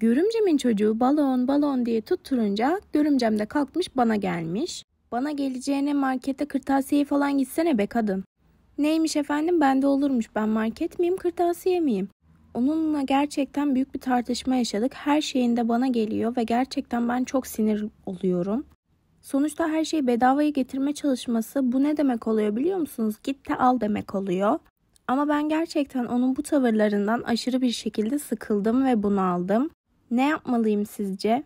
Görümcemin çocuğu balon balon diye tutturunca görümcem de kalkmış bana gelmiş. Bana geleceğine markete kırtasiye falan gitsene be kadın. Neymiş efendim bende olurmuş ben market miyim kırtasiye miyim? Onunla gerçekten büyük bir tartışma yaşadık. Her şeyinde bana geliyor ve gerçekten ben çok sinir oluyorum. Sonuçta her şeyi bedavaya getirme çalışması bu ne demek oluyor biliyor musunuz? Git de al demek oluyor. Ama ben gerçekten onun bu tavırlarından aşırı bir şekilde sıkıldım ve bunaldım. Ne yapmalıyım sizce?